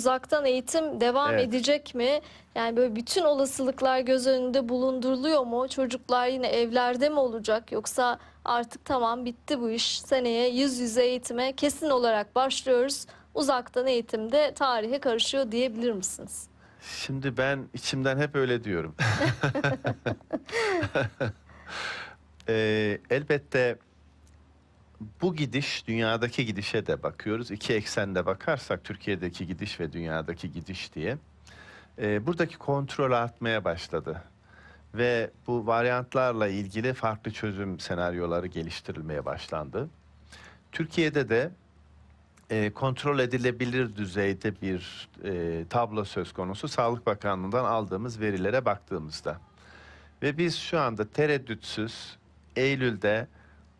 uzaktan eğitim devam evet. edecek mi? Yani böyle bütün olasılıklar göz önünde bulunduruluyor mu? Çocuklar yine evlerde mi olacak yoksa artık tamam bitti bu iş. Seneye yüz yüze eğitime kesin olarak başlıyoruz. Uzaktan eğitimde tarihe karışıyor diyebilir misiniz? Şimdi ben içimden hep öyle diyorum. ee, elbette bu gidiş dünyadaki gidişe de bakıyoruz. İki eksende bakarsak Türkiye'deki gidiş ve dünyadaki gidiş diye. E, buradaki kontrol artmaya başladı. Ve bu varyantlarla ilgili farklı çözüm senaryoları geliştirilmeye başlandı. Türkiye'de de e, kontrol edilebilir düzeyde bir e, tablo söz konusu Sağlık Bakanlığı'ndan aldığımız verilere baktığımızda. Ve biz şu anda tereddütsüz Eylül'de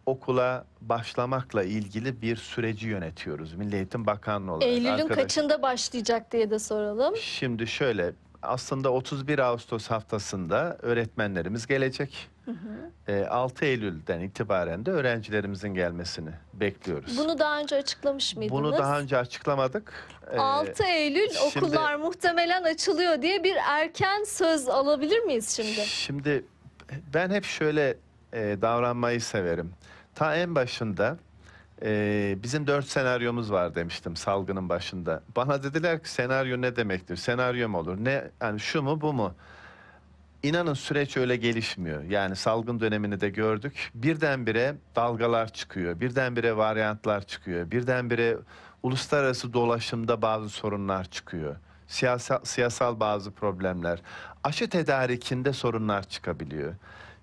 okula başlamakla ilgili bir süreci yönetiyoruz. Milli Eğitim Bakanlığı olarak. Eylül'ün Arkadaş, kaçında başlayacak diye de soralım. Şimdi şöyle aslında 31 Ağustos haftasında öğretmenlerimiz gelecek. Hı hı. E, ee, 6 Eylül'den itibaren de öğrencilerimizin gelmesini bekliyoruz. Bunu daha önce açıklamış mıydınız? Bunu daha önce açıklamadık. E, ee, 6 Eylül şimdi, okullar muhtemelen açılıyor diye bir erken söz alabilir miyiz şimdi? Şimdi ben hep şöyle e, davranmayı severim. Ta en başında e, bizim dört senaryomuz var demiştim salgının başında. Bana dediler ki senaryo ne demektir? Senaryo mu olur? Ne yani şu mu bu mu? İnanın süreç öyle gelişmiyor. Yani salgın dönemini de gördük. Birdenbire dalgalar çıkıyor. Birdenbire varyantlar çıkıyor. Birdenbire uluslararası dolaşımda bazı sorunlar çıkıyor. Siyasal, siyasal bazı problemler. Aşı tedarikinde sorunlar çıkabiliyor.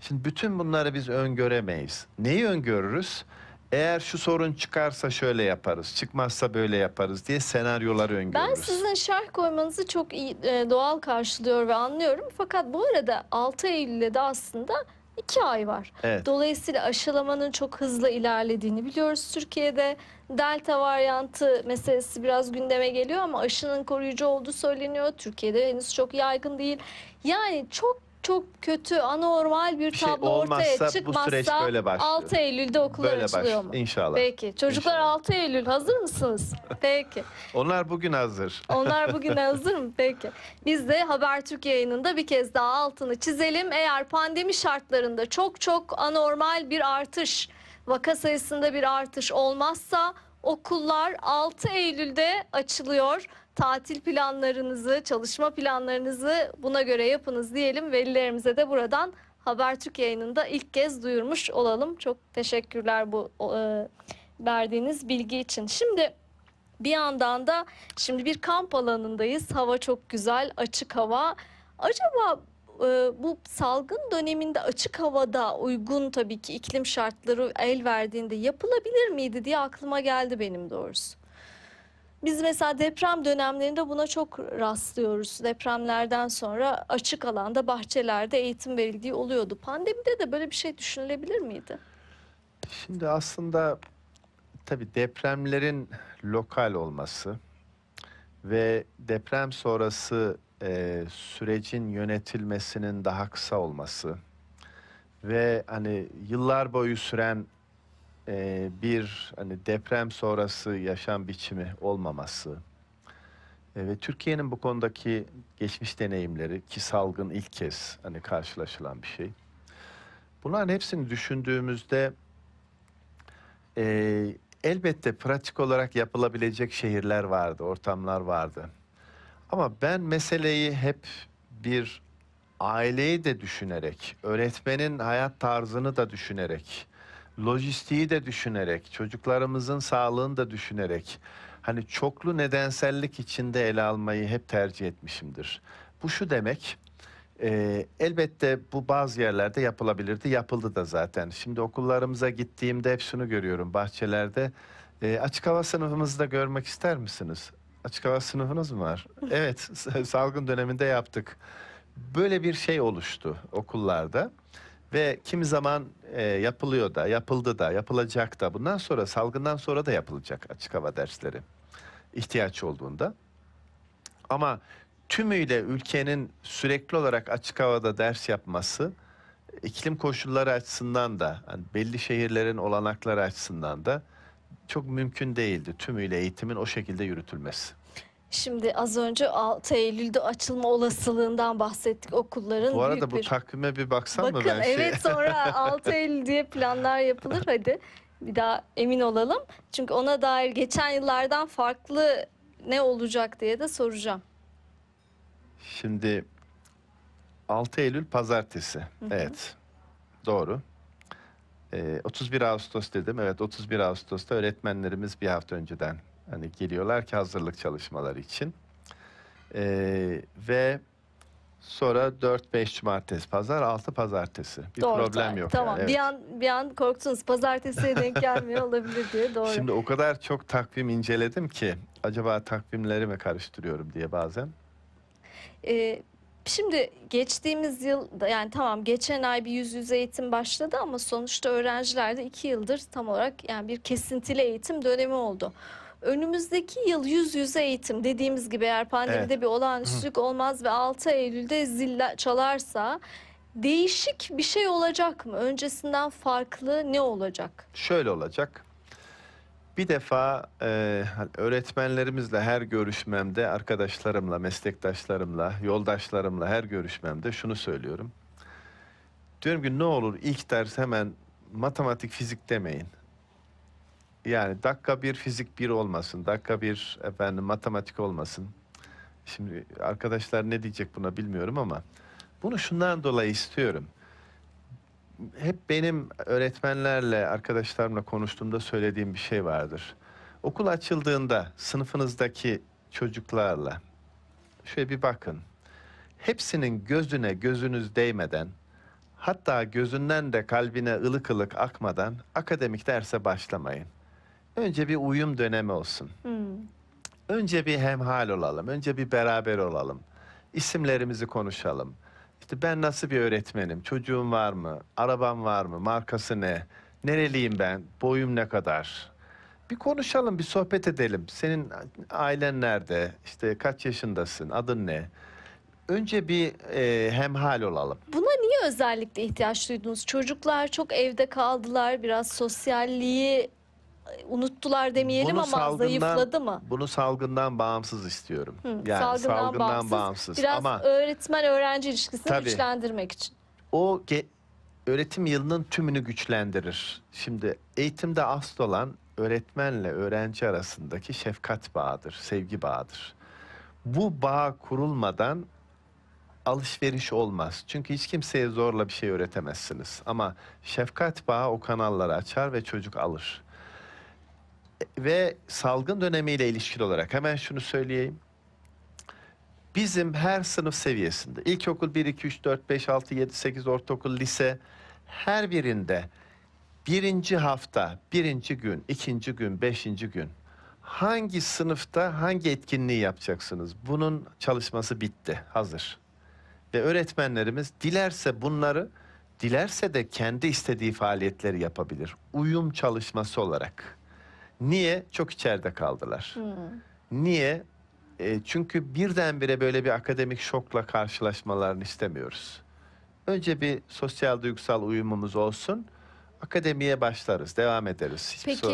Şimdi bütün bunları biz öngöremeyiz. Neyi öngörürüz? Eğer şu sorun çıkarsa şöyle yaparız, çıkmazsa böyle yaparız diye senaryolar öngörürüz. Ben sizin şerh koymanızı çok iyi, e, doğal karşılıyor ve anlıyorum. Fakat bu arada 6 Eylül'de de aslında 2 ay var. Evet. Dolayısıyla aşılamanın çok hızlı ilerlediğini biliyoruz Türkiye'de. Delta varyantı meselesi biraz gündeme geliyor ama aşının koruyucu olduğu söyleniyor. Türkiye'de henüz çok yaygın değil. Yani çok çok kötü anormal bir şey tablo ortaya olmazsa bu süreç böyle 6 Eylül'de okullar Böyle açılıyor başlıyor mu? inşallah. Peki. Çocuklar İnşallah. 6 Eylül hazır mısınız? Peki. Onlar bugün hazır. Onlar bugün hazır mı? Peki. Biz de Haber Habertürk yayınında bir kez daha altını çizelim. Eğer pandemi şartlarında çok çok anormal bir artış, vaka sayısında bir artış olmazsa okullar 6 Eylül'de açılıyor. Tatil planlarınızı, çalışma planlarınızı buna göre yapınız diyelim. Velilerimize de buradan Habertürk yayınında ilk kez duyurmuş olalım. Çok teşekkürler bu e, verdiğiniz bilgi için. Şimdi bir yandan da şimdi bir kamp alanındayız. Hava çok güzel, açık hava. Acaba e, bu salgın döneminde açık havada uygun tabii ki iklim şartları el verdiğinde yapılabilir miydi diye aklıma geldi benim doğrusu. Biz mesela deprem dönemlerinde buna çok rastlıyoruz. Depremlerden sonra açık alanda bahçelerde eğitim verildiği oluyordu. Pandemide de böyle bir şey düşünülebilir miydi? Şimdi aslında tabii depremlerin lokal olması, ve deprem sonrası e, sürecin yönetilmesinin daha kısa olması ve hani yıllar boyu süren e, bir hani deprem sonrası yaşam biçimi olmaması e, ve Türkiye'nin bu konudaki geçmiş deneyimleri ki salgın ilk kez hani karşılaşılan bir şey. Bunların hepsini düşündüğümüzde e, elbette pratik olarak yapılabilecek şehirler vardı, ortamlar vardı. Ama ben meseleyi hep bir aileyi de düşünerek, öğretmenin hayat tarzını da düşünerek, lojistiği de düşünerek, çocuklarımızın sağlığını da düşünerek hani çoklu nedensellik içinde ele almayı hep tercih etmişimdir. Bu şu demek, e, elbette bu bazı yerlerde yapılabilirdi, yapıldı da zaten. Şimdi okullarımıza gittiğimde hep şunu görüyorum bahçelerde. E, açık hava sınıfımızı da görmek ister misiniz? Açık hava sınıfınız mı var? evet, salgın döneminde yaptık. Böyle bir şey oluştu okullarda. Ve kimi zaman e, yapılıyor da, yapıldı da, yapılacak da. Bundan sonra, salgından sonra da yapılacak açık hava dersleri. ihtiyaç olduğunda. Ama tümüyle ülkenin sürekli olarak açık havada ders yapması iklim koşulları açısından da hani belli şehirlerin olanakları açısından da çok mümkün değildi tümüyle eğitimin o şekilde yürütülmesi. Şimdi az önce 6 Eylül'de açılma olasılığından bahsettik okulların. Bu arada büyük bu bir... takvime bir baksan Bakın, mı ben? Bakın şey- evet şey... sonra 6 Eylül diye planlar yapılır hadi bir daha emin olalım. Çünkü ona dair geçen yıllardan farklı ne olacak diye de soracağım. Şimdi 6 Eylül pazartesi. Evet. Doğru. Ee, 31 Ağustos dedim. Evet 31 Ağustos'ta öğretmenlerimiz bir hafta önceden hani geliyorlar ki hazırlık çalışmaları için. Ee, ve sonra 4-5 cumartesi pazar 6 pazartesi. Bir Doğru problem yok. Tamam. yani. Evet. Bir an bir an korktunuz. Pazartesiye denk gelmiyor olabilir diye. Doğru. Şimdi o kadar çok takvim inceledim ki acaba takvimleri mi karıştırıyorum diye bazen. E, Şimdi geçtiğimiz yıl yani tamam geçen ay bir yüz yüze eğitim başladı ama sonuçta öğrencilerde iki yıldır tam olarak yani bir kesintili eğitim dönemi oldu. Önümüzdeki yıl yüz yüze eğitim dediğimiz gibi eğer pandemide evet. bir olağanüstülük Hı. olmaz ve 6 Eylül'de zilla çalarsa değişik bir şey olacak mı? Öncesinden farklı ne olacak? Şöyle olacak. Bir defa e, hani öğretmenlerimizle her görüşmemde, arkadaşlarımla, meslektaşlarımla, yoldaşlarımla her görüşmemde şunu söylüyorum. Diyorum ki ne olur ilk ders hemen matematik, fizik demeyin. Yani dakika bir fizik bir olmasın, dakika bir efendim matematik olmasın. Şimdi arkadaşlar ne diyecek buna bilmiyorum ama bunu şundan dolayı istiyorum hep benim öğretmenlerle, arkadaşlarımla konuştuğumda söylediğim bir şey vardır. Okul açıldığında sınıfınızdaki çocuklarla şöyle bir bakın. Hepsinin gözüne gözünüz değmeden, hatta gözünden de kalbine ılık ılık akmadan akademik derse başlamayın. Önce bir uyum dönemi olsun. Hmm. Önce bir hemhal olalım, önce bir beraber olalım. İsimlerimizi konuşalım işte ben nasıl bir öğretmenim? Çocuğum var mı? Arabam var mı? Markası ne? Nereliyim ben? Boyum ne kadar? Bir konuşalım, bir sohbet edelim. Senin ailen nerede? İşte kaç yaşındasın? Adın ne? Önce bir e, hemhal olalım. Buna niye özellikle ihtiyaç duydunuz? Çocuklar çok evde kaldılar, biraz sosyalliği unuttular demeyelim bunu ama salgından, zayıfladı mı? Bunu salgından bağımsız istiyorum. Hı, yani salgından, salgından bağımsız. bağımsız. Biraz ama, öğretmen öğrenci ilişkisini tabii, güçlendirmek için. O öğretim yılının tümünü güçlendirir. Şimdi eğitimde asıl olan öğretmenle öğrenci arasındaki şefkat bağıdır, sevgi bağıdır. Bu bağ kurulmadan alışveriş olmaz. Çünkü hiç kimseye zorla bir şey öğretemezsiniz. Ama şefkat bağı o kanalları açar ve çocuk alır ve salgın dönemiyle ilişkili olarak hemen şunu söyleyeyim. Bizim her sınıf seviyesinde ilkokul 1, 2, 3, 4, 5, 6, 7, 8, ortaokul, lise her birinde birinci hafta, birinci gün, ikinci gün, beşinci gün hangi sınıfta hangi etkinliği yapacaksınız? Bunun çalışması bitti, hazır. Ve öğretmenlerimiz dilerse bunları, dilerse de kendi istediği faaliyetleri yapabilir. Uyum çalışması olarak. Niye? Çok içeride kaldılar. Hmm. Niye? E, çünkü birdenbire böyle bir akademik şokla karşılaşmalarını istemiyoruz. Önce bir sosyal duygusal uyumumuz olsun. Akademiye başlarız, devam ederiz. Hiçbir Peki. Sorun